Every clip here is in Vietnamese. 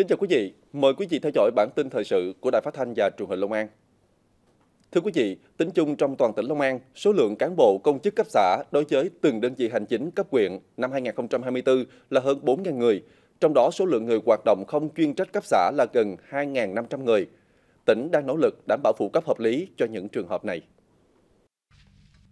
Kính chào quý vị, mời quý vị theo dõi bản tin thời sự của Đài Phát thanh và Truyền hình Long An. Thưa quý vị, tính chung trong toàn tỉnh Long An, số lượng cán bộ công chức cấp xã đối với từng đơn vị hành chính cấp huyện năm 2024 là hơn 4.000 người, trong đó số lượng người hoạt động không chuyên trách cấp xã là gần 2.500 người. Tỉnh đang nỗ lực đảm bảo phụ cấp hợp lý cho những trường hợp này.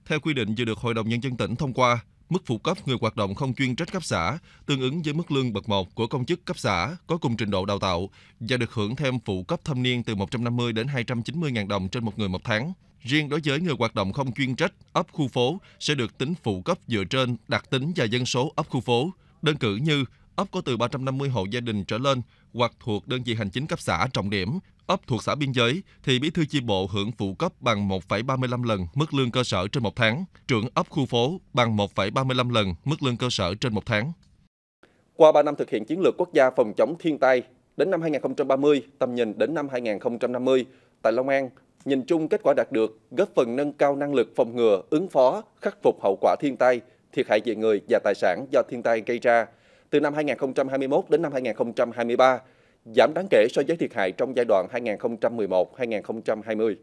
Theo quy định vừa được Hội đồng Nhân dân tỉnh thông qua, mức phụ cấp người hoạt động không chuyên trách cấp xã tương ứng với mức lương bậc 1 của công chức cấp xã có cùng trình độ đào tạo và được hưởng thêm phụ cấp thâm niên từ 150 đến 290 ngàn đồng trên một người một tháng. Riêng đối với người hoạt động không chuyên trách, ấp khu phố sẽ được tính phụ cấp dựa trên đặc tính và dân số ấp khu phố. Đơn cử như ấp có từ 350 hộ gia đình trở lên hoặc thuộc đơn vị hành chính cấp xã trọng điểm ấp thuộc xã biên giới thì bí thư chi bộ hưởng phụ cấp bằng 1,35 lần mức lương cơ sở trên một tháng, trưởng ấp khu phố bằng 1,35 lần mức lương cơ sở trên một tháng. Qua 3 năm thực hiện chiến lược quốc gia phòng chống thiên tai, đến năm 2030, tầm nhìn đến năm 2050, tại Long An, nhìn chung kết quả đạt được góp phần nâng cao năng lực phòng ngừa, ứng phó, khắc phục hậu quả thiên tai, thiệt hại về người và tài sản do thiên tai gây ra. Từ năm 2021 đến năm 2023, giảm đáng kể so với thiệt hại trong giai đoạn 2011-2020.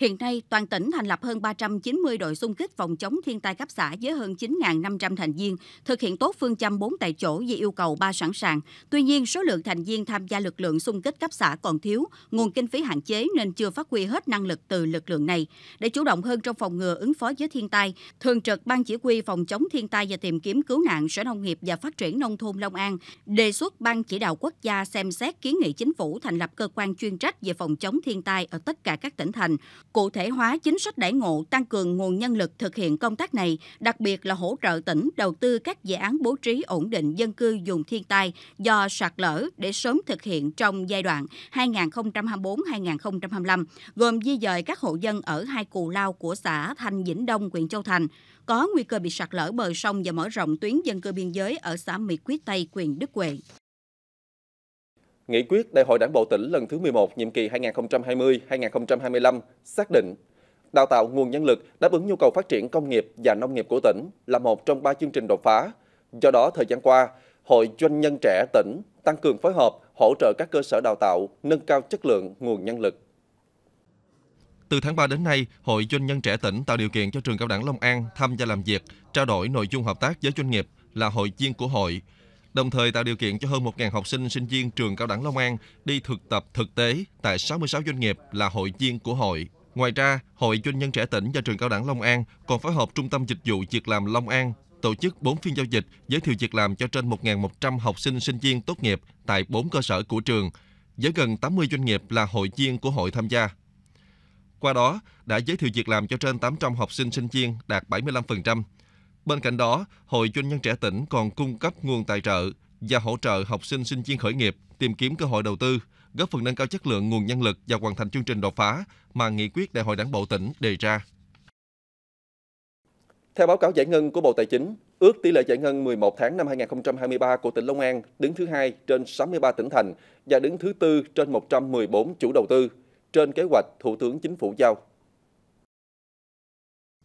Hiện nay, toàn tỉnh thành lập hơn 390 đội xung kích phòng chống thiên tai cấp xã với hơn 9.500 thành viên, thực hiện tốt phương châm 4 tại chỗ và yêu cầu 3 sẵn sàng. Tuy nhiên, số lượng thành viên tham gia lực lượng xung kích cấp xã còn thiếu, nguồn kinh phí hạn chế nên chưa phát huy hết năng lực từ lực lượng này. Để chủ động hơn trong phòng ngừa ứng phó với thiên tai, Thường trực Ban Chỉ huy Phòng chống thiên tai và tìm kiếm cứu nạn Sở Nông nghiệp và Phát triển Nông thôn Long An đề xuất Ban Chỉ đạo Quốc gia xem xét kiến nghị chính phủ thành lập cơ quan chuyên trách về phòng chống thiên tai ở tất cả các tỉnh thành cụ thể hóa chính sách đãi ngộ, tăng cường nguồn nhân lực thực hiện công tác này, đặc biệt là hỗ trợ tỉnh đầu tư các dự án bố trí ổn định dân cư dùng thiên tai do sạt lở để sớm thực hiện trong giai đoạn 2024-2025, gồm di dời các hộ dân ở hai cù lao của xã Thanh Vĩnh Đông, huyện Châu Thành, có nguy cơ bị sạt lở bờ sông và mở rộng tuyến dân cư biên giới ở xã Mỹ Quý Tây, huyện Đức Huệ. Nghị quyết Đại hội Đảng bộ tỉnh lần thứ 11 nhiệm kỳ 2020-2025 xác định đào tạo nguồn nhân lực đáp ứng nhu cầu phát triển công nghiệp và nông nghiệp của tỉnh là một trong ba chương trình đột phá. Do đó, thời gian qua, Hội Doanh nhân trẻ tỉnh tăng cường phối hợp, hỗ trợ các cơ sở đào tạo, nâng cao chất lượng nguồn nhân lực. Từ tháng 3 đến nay, Hội Doanh nhân trẻ tỉnh tạo điều kiện cho trường cao đẳng Long An tham gia làm việc, trao đổi nội dung hợp tác với doanh nghiệp là hội viên của hội, đồng thời tạo điều kiện cho hơn 1.000 học sinh, sinh viên trường cao đẳng Long An đi thực tập thực tế tại 66 doanh nghiệp là hội viên của hội. Ngoài ra, Hội Doanh nhân trẻ tỉnh và trường cao đẳng Long An còn phối hợp Trung tâm Dịch vụ Việc làm Long An tổ chức 4 phiên giao dịch giới thiệu việc làm cho trên 1.100 học sinh sinh viên tốt nghiệp tại 4 cơ sở của trường, với gần 80 doanh nghiệp là hội viên của hội tham gia. Qua đó, đã giới thiệu việc làm cho trên 800 học sinh sinh viên đạt 75%, Bên cạnh đó, Hội Doanh nhân trẻ tỉnh còn cung cấp nguồn tài trợ và hỗ trợ học sinh sinh viên khởi nghiệp tìm kiếm cơ hội đầu tư, góp phần nâng cao chất lượng nguồn nhân lực và hoàn thành chương trình đột phá mà nghị quyết Đại hội Đảng bộ tỉnh đề ra. Theo báo cáo giải ngân của Bộ Tài chính, ước tỷ lệ giải ngân 11 tháng năm 2023 của tỉnh Long An đứng thứ hai trên 63 tỉnh thành và đứng thứ tư trên 114 chủ đầu tư trên kế hoạch Thủ tướng Chính phủ giao.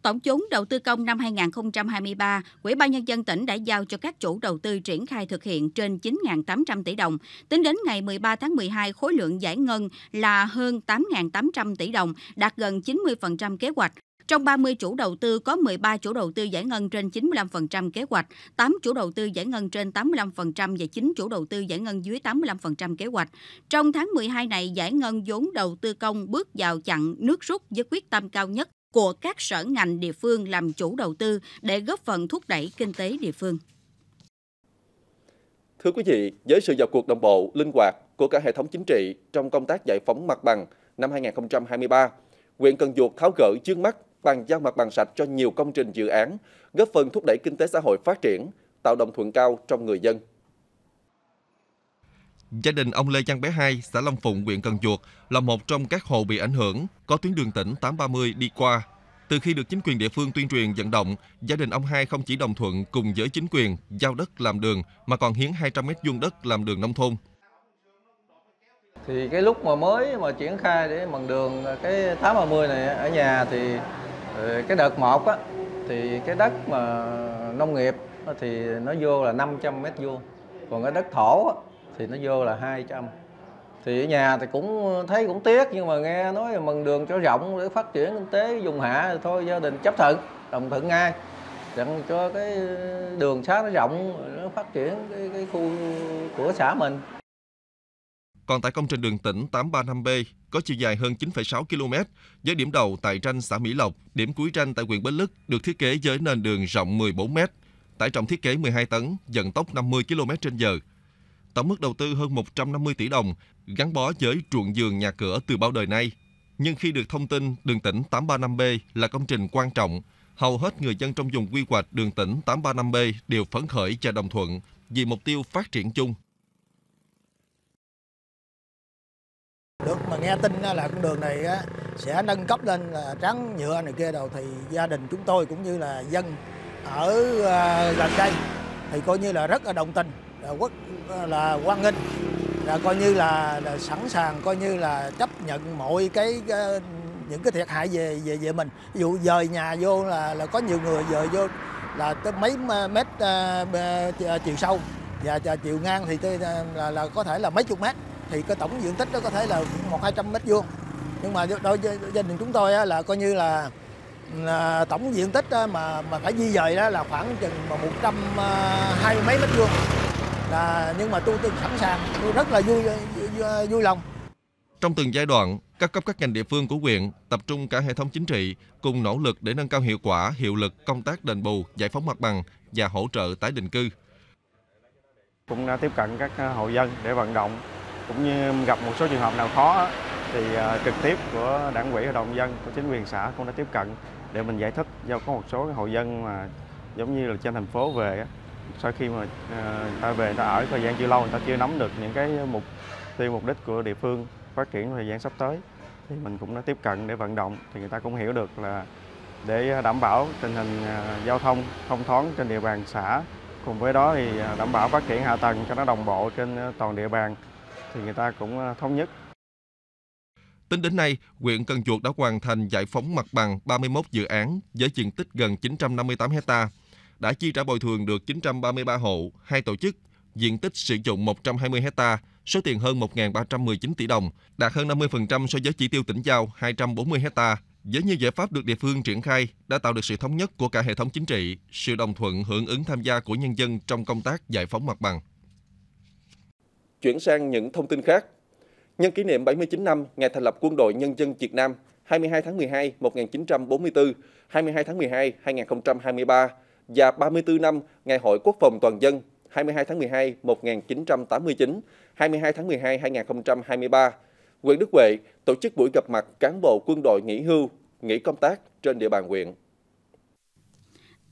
Tổng vốn đầu tư công năm 2023, quỹ ban Nhân dân tỉnh đã giao cho các chủ đầu tư triển khai thực hiện trên 9.800 tỷ đồng. Tính đến ngày 13 tháng 12, khối lượng giải ngân là hơn 8.800 tỷ đồng, đạt gần 90% kế hoạch. Trong 30 chủ đầu tư có 13 chủ đầu tư giải ngân trên 95% kế hoạch, 8 chủ đầu tư giải ngân trên 85% và 9 chủ đầu tư giải ngân dưới 85% kế hoạch. Trong tháng 12 này, giải ngân vốn đầu tư công bước vào chặng nước rút với quyết tâm cao nhất của các sở ngành địa phương làm chủ đầu tư để góp phần thúc đẩy kinh tế địa phương. Thưa quý vị, với sự vào cuộc đồng bộ, linh hoạt của cả hệ thống chính trị trong công tác giải phóng mặt bằng năm 2023, huyện Cần Duộc tháo gỡ chướng mắt bằng giao mặt bằng sạch cho nhiều công trình dự án, góp phần thúc đẩy kinh tế xã hội phát triển, tạo đồng thuận cao trong người dân. Gia đình ông Lê Văn Bé Hai, xã Long Phụng, huyện Cần Duộc là một trong các hộ bị ảnh hưởng, có tuyến đường tỉnh 830 đi qua. Từ khi được chính quyền địa phương tuyên truyền vận động, gia đình ông Hai không chỉ đồng thuận cùng với chính quyền giao đất làm đường mà còn hiến 200 mét vuông đất làm đường nông thôn. Thì cái lúc mà mới mà triển khai để bằng đường cái 830 này ở nhà thì ờ, cái đợt 1 á thì cái đất mà nông nghiệp thì nó vô là 500 mét vuông. Còn cái đất thổ thì nó vô là 200 thì ở nhà thì cũng thấy cũng tiếc nhưng mà nghe nói là mừng đường cho rộng để phát triển kinh tế vùng hạ thì thôi gia đình chấp thuận đồng thuận ngay dặn cho cái đường xá nó rộng nó phát triển cái, cái khu của xã mình còn tại công trình đường tỉnh 835B có chiều dài hơn 9,6 km, với điểm đầu tại tranh xã Mỹ Lộc, điểm cuối tranh tại huyện Bến Lức được thiết kế với nền đường rộng 14 m, tải trọng thiết kế 12 tấn, vận tốc 50 km/h tổng mức đầu tư hơn 150 tỷ đồng, gắn bó với ruộng vườn nhà cửa từ bao đời nay. Nhưng khi được thông tin đường tỉnh 835B là công trình quan trọng, hầu hết người dân trong vùng quy hoạch đường tỉnh 835B đều phấn khởi và đồng thuận vì mục tiêu phát triển chung. Được mà nghe tin là con đường này sẽ nâng cấp lên là trắng nhựa này kia đầu thì gia đình chúng tôi cũng như là dân ở à, gần đây thì coi như là rất là đồng tình quốc là quan nghênh là coi như là, là sẵn sàng coi như là chấp nhận mọi cái, cái ờ, những cái thiệt hại về về về mình ví dụ dời nhà vô là là có nhiều người dời vô là tới mấy ờ, mét uh, chiều sâu và chiều ngang thì tới, là là có thể là mấy chục mét thì cái tổng diện tích đó có thể là một hai trăm mét vuông nhưng mà đối với gia đình chúng tôi á, là coi như là, là tổng diện tích mà mà phải di dời đó là khoảng chừng một trăm hai mấy mét vuông là nhưng mà tôi, tôi sẵn sàng tôi rất là vui vui, vui lòng trong từng giai đoạn các cấp các ngành địa phương của huyện tập trung cả hệ thống chính trị cùng nỗ lực để nâng cao hiệu quả hiệu lực công tác đền bù giải phóng mặt bằng và hỗ trợ tái định cư cũng đã tiếp cận các ờ, hộ dân để vận động cũng như gặp một số trường hợp nào khó thì ờ, trực tiếp của đảng quỹ hội đồng dân của chính quyền xã cũng đã tiếp cận để mình giải thích do có một số hộ dân mà giống như là trên thành phố về sau khi mà ờ, ta về ta ở thời gian chưa lâu người ta chưa nắm được những cái mục tiêu mục đích của địa phương phát triển thời gian sắp tới thì mình cũng đã tiếp cận để vận động thì người ta cũng hiểu được là để đảm bảo tình hình ờ, giao thông thông thoáng trên địa bàn xã cùng với đó thì ờ, đảm bảo phát triển hạ tầng cho nó đồng bộ trên toàn địa bàn thì người ta cũng thống nhất Tính đến nay, huyện Cần Duộc đã hoàn thành giải phóng mặt bằng 31 dự án với diện tích gần 958 hectare đã chi trả bồi thường được 933 hộ, hai tổ chức, diện tích sử dụng 120 hecta, số tiền hơn 1.319 tỷ đồng, đạt hơn 50% so với chỉ tiêu tỉnh giao 240 hecta. Với nhiều giải pháp được địa phương triển khai đã tạo được sự thống nhất của cả hệ thống chính trị, sự đồng thuận hưởng ứng tham gia của nhân dân trong công tác giải phóng mặt bằng. Chuyển sang những thông tin khác. Nhân kỷ niệm 79 năm ngày thành lập Quân đội Nhân dân Việt Nam 22 tháng 12 1944, 22 tháng 12 2023 và 34 năm Ngày hội Quốc phòng toàn dân 22 tháng 12 1989, 22 tháng 12 2023, huyện Đức Huệ tổ chức buổi gặp mặt cán bộ quân đội nghỉ hưu, nghỉ công tác trên địa bàn huyện.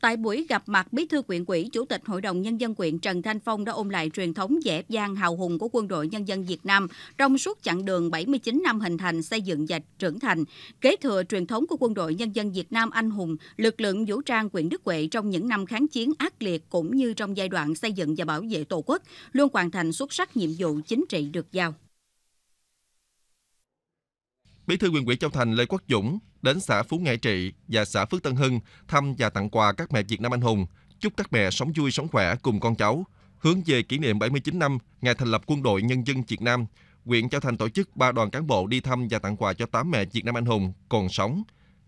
Tại buổi gặp mặt, Bí thư quyện ủy, Chủ tịch Hội đồng Nhân dân quyện Trần Thanh Phong đã ôm lại truyền thống vẻ vang hào hùng của quân đội nhân dân Việt Nam trong suốt chặng đường 79 năm hình thành, xây dựng và trưởng thành, kế thừa truyền thống của quân đội nhân dân Việt Nam anh hùng, lực lượng vũ trang quyện Đức Huệ trong những năm kháng chiến ác liệt cũng như trong giai đoạn xây dựng và bảo vệ Tổ quốc, luôn hoàn thành xuất sắc nhiệm vụ chính trị được giao. Bí thư quyền ủy Châu Thành Lê Quốc Dũng đến xã Phú Ngãi Trị và xã Phước Tân Hưng thăm và tặng quà các mẹ Việt Nam anh hùng, chúc các mẹ sống vui sống khỏe cùng con cháu. Hướng về kỷ niệm 79 năm ngày thành lập Quân đội Nhân dân Việt Nam, huyện Châu Thành tổ chức 3 đoàn cán bộ đi thăm và tặng quà cho 8 mẹ Việt Nam anh hùng còn sống.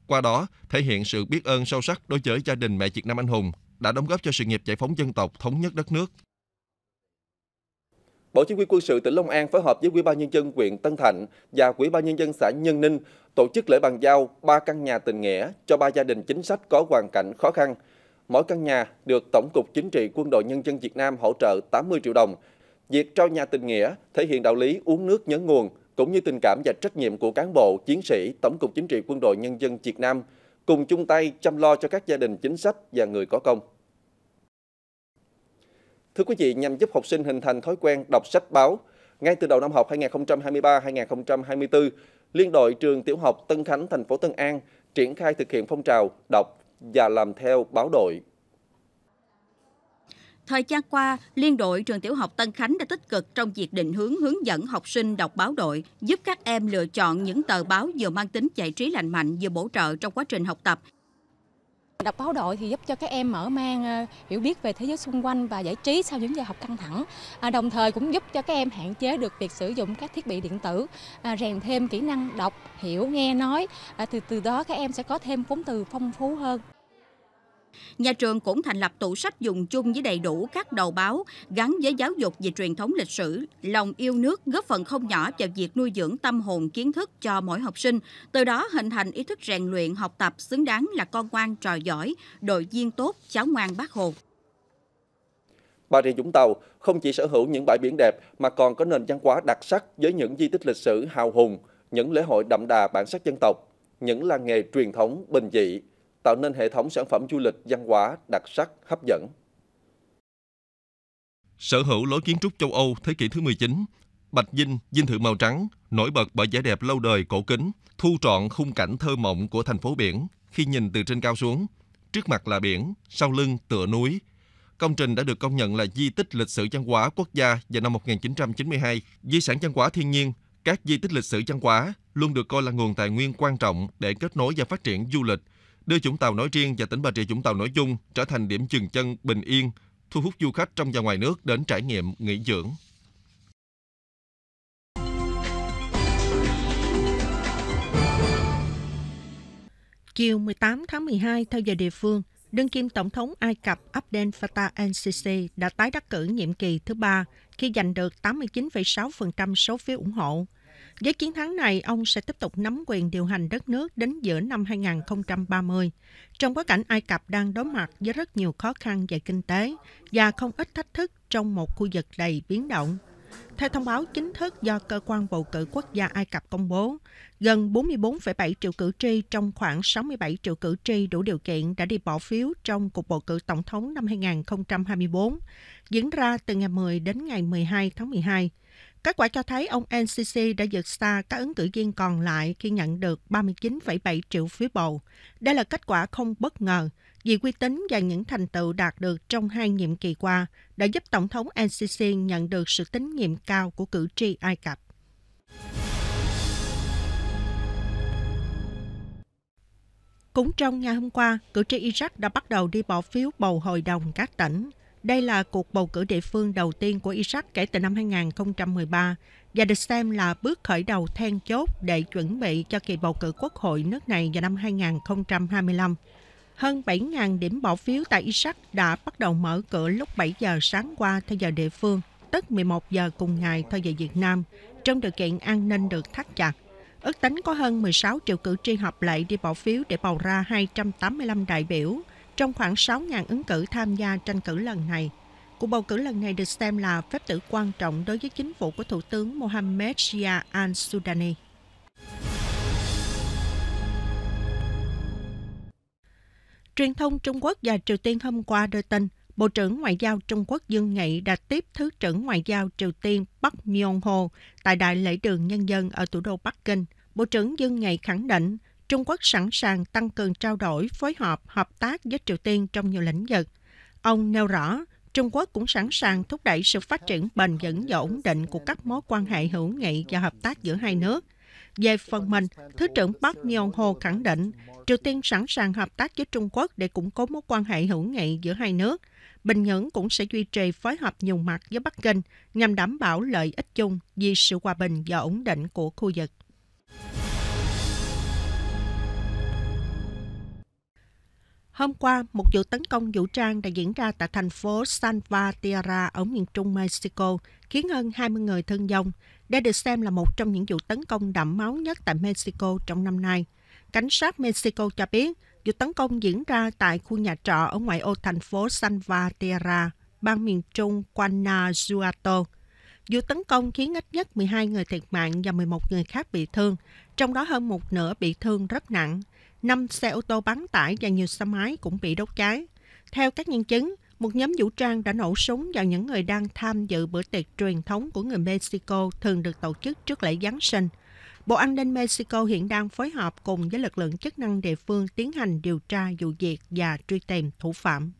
Qua đó, thể hiện sự biết ơn sâu sắc đối với gia đình mẹ Việt Nam anh hùng đã đóng góp cho sự nghiệp giải phóng dân tộc, thống nhất đất nước. Bộ Chỉ huy quân sự tỉnh Long An phối hợp với Ủy ban nhân dân huyện Tân Thạnh và Ủy ban nhân dân xã Nhân Ninh tổ chức lễ bàn giao ba căn nhà tình nghĩa cho ba gia đình chính sách có hoàn cảnh khó khăn. Mỗi căn nhà được Tổng cục Chính trị Quân đội Nhân dân Việt Nam hỗ trợ 80 triệu đồng. Việc trao nhà tình nghĩa thể hiện đạo lý uống nước nhớ nguồn cũng như tình cảm và trách nhiệm của cán bộ, chiến sĩ Tổng cục Chính trị Quân đội Nhân dân Việt Nam cùng chung tay chăm lo cho các gia đình chính sách và người có công. Thưa quý vị, nhằm giúp học sinh hình thành thói quen đọc sách báo, ngay từ đầu năm học 2023-2024, Liên đội trường tiểu học Tân Khánh, thành phố Tân An triển khai thực hiện phong trào đọc và làm theo báo đội. Thời gian qua, Liên đội trường tiểu học Tân Khánh đã tích cực trong việc định hướng hướng dẫn học sinh đọc báo đội, giúp các em lựa chọn những tờ báo vừa mang tính giải trí lành mạnh vừa bổ trợ trong quá trình học tập, Đọc báo đội thì giúp cho các em mở mang ờ, hiểu biết về thế giới xung quanh và giải trí sau những giờ học căng thẳng. À, đồng thời cũng giúp cho các em hạn chế được việc sử dụng các thiết bị điện tử, à, rèn thêm kỹ năng đọc, hiểu, nghe, nói. À, từ từ đó các em sẽ có thêm vốn từ phong phú hơn. Nhà trường cũng thành lập tủ sách dùng chung với đầy đủ các đầu báo gắn với giáo dục về truyền thống lịch sử, lòng yêu nước góp phần không nhỏ vào việc nuôi dưỡng tâm hồn kiến thức cho mỗi học sinh, từ đó hình thành ý thức rèn luyện học tập xứng đáng là con ngoan trò giỏi, đội viên tốt, cháu ngoan bác hồ. Bà Rịa Vũng Tàu không chỉ sở hữu những bãi biển đẹp mà còn có nền văn hóa đặc sắc với những di tích lịch sử hào hùng, những lễ hội đậm đà bản sắc dân tộc, những làng nghề truyền thống bình dị, tạo nên hệ thống sản phẩm du lịch văn hóa đặc sắc hấp dẫn. Sở hữu lối kiến trúc châu Âu thế kỷ thứ 19, Bạch Dinh, dinh thự màu trắng, nổi bật bởi vẻ đẹp lâu đời cổ kính, thu trọn khung cảnh thơ mộng của thành phố biển khi nhìn từ trên cao xuống. Trước mặt là biển, sau lưng tựa núi. Công trình đã được công nhận là di tích lịch sử văn hóa quốc gia vào năm 1992. Di sản văn hóa thiên nhiên, các di tích lịch sử văn hóa luôn được coi là nguồn tài nguyên quan trọng để kết nối và phát triển du lịch – đưa Vũng Tàu nói riêng và tỉnh Bà Rịa Vũng Tàu nói chung trở thành điểm dừng chân bình yên, thu hút du khách trong và ngoài nước đến trải nghiệm nghỉ dưỡng. Chiều 18 tháng 12 theo giờ địa phương, đương kim Tổng thống Ai Cập Abdel Fattah el-Sisi đã tái đắc cử nhiệm kỳ thứ ba khi giành được 89,6% số phiếu ủng hộ. Với chiến thắng này, ông sẽ tiếp tục nắm quyền điều hành đất nước đến giữa năm 2030, trong bối cảnh Ai Cập đang đối mặt với rất nhiều khó khăn về kinh tế và không ít thách thức trong một khu vực đầy biến động. Theo thông báo chính thức do Cơ quan Bầu cử Quốc gia Ai Cập công bố, gần 44,7 triệu cử tri trong khoảng 67 triệu cử tri đủ điều kiện đã đi bỏ phiếu trong cuộc bầu cử tổng thống năm 2024, diễn ra từ ngày 10 đến ngày 12 tháng 12. Kết quả cho thấy ông NCC đã vượt xa các ứng cử viên còn lại khi nhận được 39,7 triệu phiếu bầu. Đây là kết quả không bất ngờ vì uy tín và những thành tựu đạt được trong hai nhiệm kỳ qua đã giúp Tổng thống NCC nhận được sự tín nhiệm cao của cử tri Ai Cập. Cũng trong ngày hôm qua, cử tri Iraq đã bắt đầu đi bỏ phiếu bầu hội đồng các tỉnh. Đây là cuộc bầu cử địa phương đầu tiên của Iraq kể từ năm 2013 và được xem là bước khởi đầu then chốt để chuẩn bị cho kỳ bầu cử quốc hội nước này vào năm 2025. Hơn 7.000 điểm bỏ phiếu tại Iraq đã bắt đầu mở cửa lúc 7 giờ sáng qua theo giờ địa phương, tức 11 giờ cùng ngày theo giờ Việt Nam, trong điều kiện an ninh được thắt chặt. Ước tính có hơn 16 triệu cử tri hợp lệ đi bỏ phiếu để bầu ra 285 đại biểu – trong khoảng 6.000 ứng cử tham gia tranh cử lần này, cuộc bầu cử lần này được xem là phép tử quan trọng đối với chính phủ của Thủ tướng Mohamed Shia al-Sudani. Truyền thông Trung Quốc và Triều Tiên hôm qua đưa tin, Bộ trưởng Ngoại giao Trung Quốc Dương Nghị đã tiếp Thứ trưởng Ngoại giao Triều Tiên Park Myung-ho tại Đại lễ đường Nhân dân ở thủ đô Bắc Kinh. Bộ trưởng Dương Nghị khẳng định Trung Quốc sẵn sàng tăng cường trao đổi, phối hợp, hợp tác với Triều Tiên trong nhiều lĩnh vực. Ông nêu rõ, Trung Quốc cũng sẵn sàng thúc đẩy sự phát triển bền vững và ổn định của các mối quan hệ hữu nghị và hợp tác giữa hai nước. Về phần mình, Thứ trưởng Park Myung-ho khẳng định Triều Tiên sẵn sàng hợp tác với Trung Quốc để củng cố mối quan hệ hữu nghị giữa hai nước. Bình Nhưỡng cũng sẽ duy trì phối hợp nhiều mặt với Bắc Kinh nhằm đảm bảo lợi ích chung vì sự hòa bình và ổn định của khu vực. Hôm qua, một vụ tấn công vũ trang đã diễn ra tại thành phố San Salvatierra ở miền trung Mexico, khiến hơn 20 người thương vong. Đây được xem là một trong những vụ tấn công đẫm máu nhất tại Mexico trong năm nay. Cảnh sát Mexico cho biết, vụ tấn công diễn ra tại khu nhà trọ ở ngoại ô thành phố San Salvatierra, bang miền trung Guanajuato. Vụ tấn công khiến ít nhất 12 người thiệt mạng và 11 người khác bị thương, trong đó hơn một nửa bị thương rất nặng. 5 xe ô tô bán tải và nhiều xe máy cũng bị đốt cháy. Theo các nhân chứng, một nhóm vũ trang đã nổ súng vào những người đang tham dự bữa tiệc truyền thống của người Mexico thường được tổ chức trước lễ Giáng sinh. Bộ An ninh Mexico hiện đang phối hợp cùng với lực lượng chức năng địa phương tiến hành điều tra vụ việc và truy tìm thủ phạm.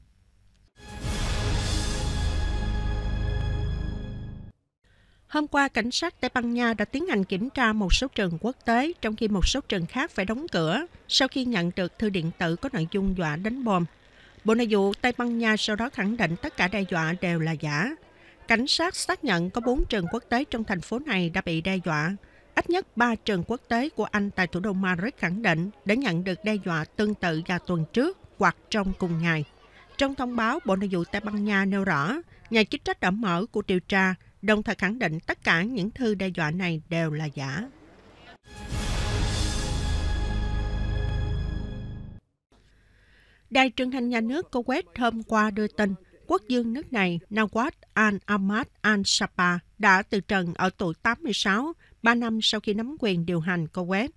Hôm qua, cảnh sát Tây Ban Nha đã tiến hành kiểm tra một số trường quốc tế, trong khi một số trường khác phải đóng cửa sau khi nhận được thư điện tử có nội dung dọa đánh bom. Bộ Nội vụ Tây Ban Nha sau đó khẳng định tất cả đe dọa đều là giả. Cảnh sát xác nhận có 4 trường quốc tế trong thành phố này đã bị đe dọa. Ít nhất 3 trường quốc tế của Anh tại thủ đô Madrid khẳng định đã nhận được đe dọa tương tự vào tuần trước hoặc trong cùng ngày. Trong thông báo, Bộ Nội vụ Tây Ban Nha nêu rõ, nhà chức trách đã mở của điều tra đồng thời khẳng định tất cả những thư đe dọa này đều là giả. Đài truyền hình nhà nước Kuwait hôm qua đưa tin quốc dương nước này Nawaz al-Ahmad al-Saba đã từ trần ở tuổi 86, 3 năm sau khi nắm quyền điều hành Kuwait.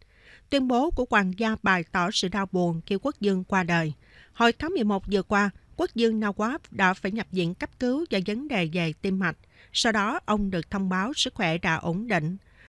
Tuyên bố của hoàng gia bày tỏ sự đau buồn khi quốc dương qua đời. Hồi tháng 11 vừa qua, quốc dương Nawaz đã phải nhập viện cấp cứu do vấn đề về tim mạch. Sau đó, ông được thông báo sức khỏe đã ổn định